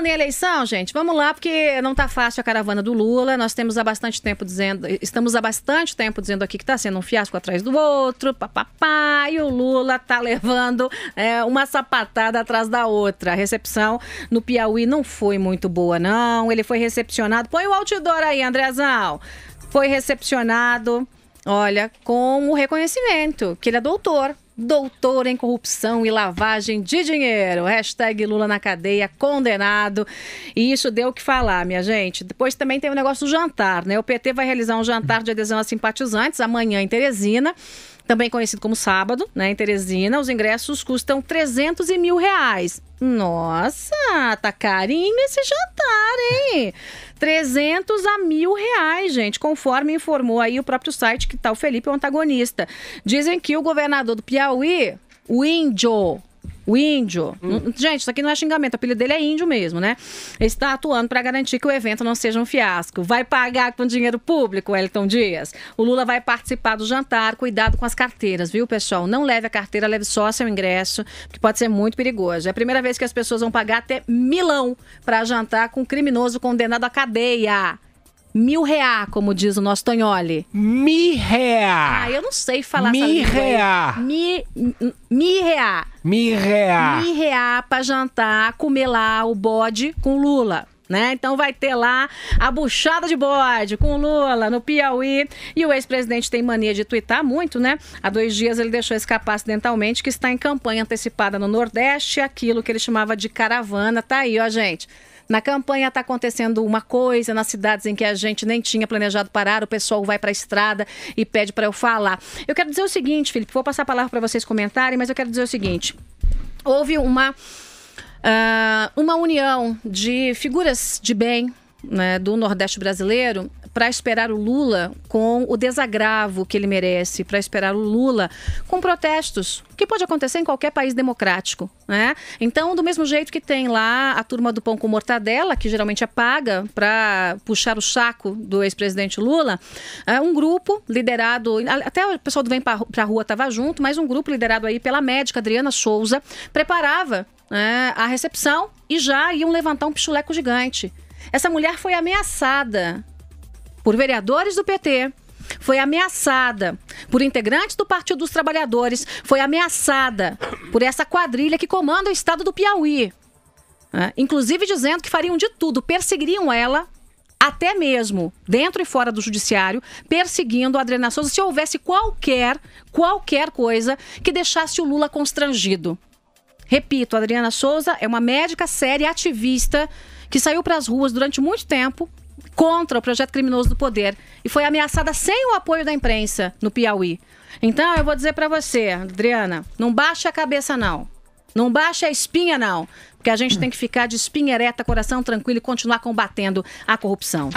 Falando em eleição, gente, vamos lá, porque não está fácil a caravana do Lula. Nós temos há bastante tempo dizendo, estamos há bastante tempo dizendo aqui que está sendo um fiasco atrás do outro, papapá, e o Lula está levando é, uma sapatada atrás da outra. A recepção no Piauí não foi muito boa, não. Ele foi recepcionado. Põe o outdoor aí, Andrezão. Foi recepcionado, olha, com o reconhecimento que ele é doutor doutor em corrupção e lavagem de dinheiro. Hashtag Lula na cadeia, condenado. E isso deu o que falar, minha gente. Depois também tem o negócio do jantar, né? O PT vai realizar um jantar de adesão a simpatizantes amanhã em Teresina também conhecido como sábado, né, em Teresina, os ingressos custam 300 e mil reais. Nossa, tá carinho esse jantar, hein? 300 a mil reais, gente, conforme informou aí o próprio site que tal tá o Felipe, o antagonista. Dizem que o governador do Piauí, o Índio, o índio. Hum. Gente, isso aqui não é xingamento, o apelido dele é índio mesmo, né? Está atuando para garantir que o evento não seja um fiasco. Vai pagar com dinheiro público, Elton Dias. O Lula vai participar do jantar, cuidado com as carteiras, viu, pessoal? Não leve a carteira, leve só seu ingresso, que pode ser muito perigoso. É a primeira vez que as pessoas vão pagar até milão para jantar com um criminoso condenado à cadeia. Mil reá, como diz o nosso Tonholi. Mi reá. Ah, eu não sei falar mi essa reá. Mi, mi reá. Mi reá. Mi reá pra jantar, comer lá o bode com Lula. Né? Então vai ter lá a buchada de bode com Lula no Piauí. E o ex-presidente tem mania de twittar muito, né? Há dois dias ele deixou escapar acidentalmente que está em campanha antecipada no Nordeste, aquilo que ele chamava de caravana. Tá aí, ó, gente. Na campanha está acontecendo uma coisa, nas cidades em que a gente nem tinha planejado parar, o pessoal vai para a estrada e pede para eu falar. Eu quero dizer o seguinte, Felipe, vou passar a palavra para vocês comentarem, mas eu quero dizer o seguinte. Houve uma, uh, uma união de figuras de bem né, do Nordeste brasileiro para esperar o Lula com o desagravo que ele merece, para esperar o Lula com protestos, que pode acontecer em qualquer país democrático, né? Então, do mesmo jeito que tem lá a turma do pão com mortadela, que geralmente é para puxar o saco do ex-presidente Lula, é um grupo liderado, até o pessoal do Vem a Rua estava junto, mas um grupo liderado aí pela médica Adriana Souza, preparava né, a recepção e já iam levantar um pichuleco gigante. Essa mulher foi ameaçada por vereadores do PT, foi ameaçada por integrantes do Partido dos Trabalhadores, foi ameaçada por essa quadrilha que comanda o estado do Piauí. Né? Inclusive dizendo que fariam de tudo, perseguiriam ela, até mesmo dentro e fora do judiciário, perseguindo a Adriana Souza se houvesse qualquer, qualquer coisa que deixasse o Lula constrangido. Repito, a Adriana Souza é uma médica séria ativista que saiu para as ruas durante muito tempo contra o projeto criminoso do poder e foi ameaçada sem o apoio da imprensa no Piauí. Então eu vou dizer para você, Adriana, não baixe a cabeça não. Não baixe a espinha não, porque a gente tem que ficar de espinha ereta, coração tranquilo e continuar combatendo a corrupção.